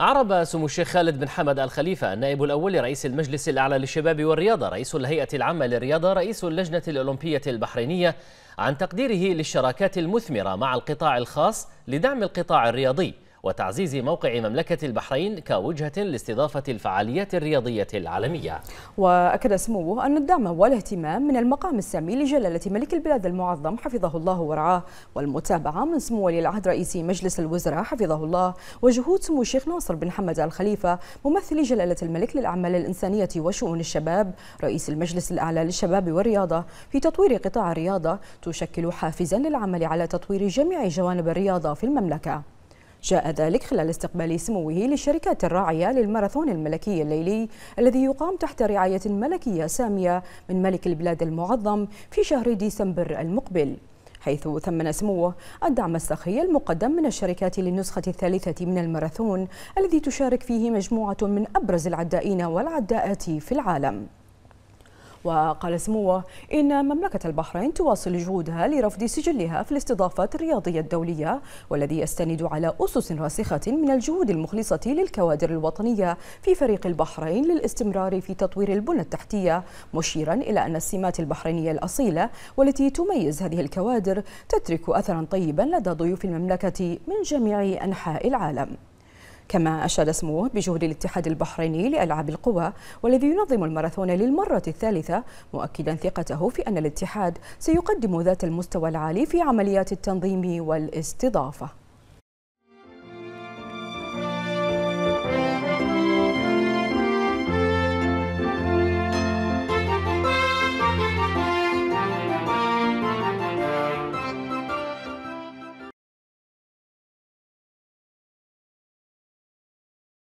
أعرب سمو الشيخ خالد بن حمد الخليفة النائب الأول لرئيس المجلس الأعلى للشباب والرياضة رئيس الهيئة العامة للرياضة رئيس اللجنة الأولمبية البحرينية عن تقديره للشراكات المثمرة مع القطاع الخاص لدعم القطاع الرياضي وتعزيز موقع مملكة البحرين كوجهة لاستضافة الفعاليات الرياضية العالمية وأكد سموه أن الدعم والاهتمام من المقام السامي لجلالة ملك البلاد المعظم حفظه الله ورعاه والمتابعة من سمو ولي العهد رئيس مجلس الوزراء حفظه الله وجهود سمو الشيخ ناصر بن حمد آل خليفة ممثل جلالة الملك للأعمال الإنسانية وشؤون الشباب رئيس المجلس الأعلى للشباب والرياضة في تطوير قطاع الرياضة تشكل حافزا للعمل على تطوير جميع جوانب الرياضة في المملكة جاء ذلك خلال استقبال سموه للشركات الراعية للماراثون الملكي الليلي الذي يقام تحت رعاية ملكية سامية من ملك البلاد المعظم في شهر ديسمبر المقبل حيث ثمن سموه الدعم السخي المقدم من الشركات للنسخة الثالثة من الماراثون الذي تشارك فيه مجموعة من أبرز العدائين والعداءات في العالم وقال سموه إن مملكة البحرين تواصل جهودها لرفض سجلها في الاستضافات الرياضية الدولية والذي يستند على أسس راسخة من الجهود المخلصة للكوادر الوطنية في فريق البحرين للاستمرار في تطوير البنى التحتية مشيرا إلى أن السمات البحرينية الأصيلة والتي تميز هذه الكوادر تترك أثرا طيبا لدى ضيوف المملكة من جميع أنحاء العالم كما أشاد اسمه بجهود الاتحاد البحريني لألعاب القوى والذي ينظم الماراثون للمرة الثالثة مؤكدا ثقته في أن الاتحاد سيقدم ذات المستوى العالي في عمليات التنظيم والاستضافة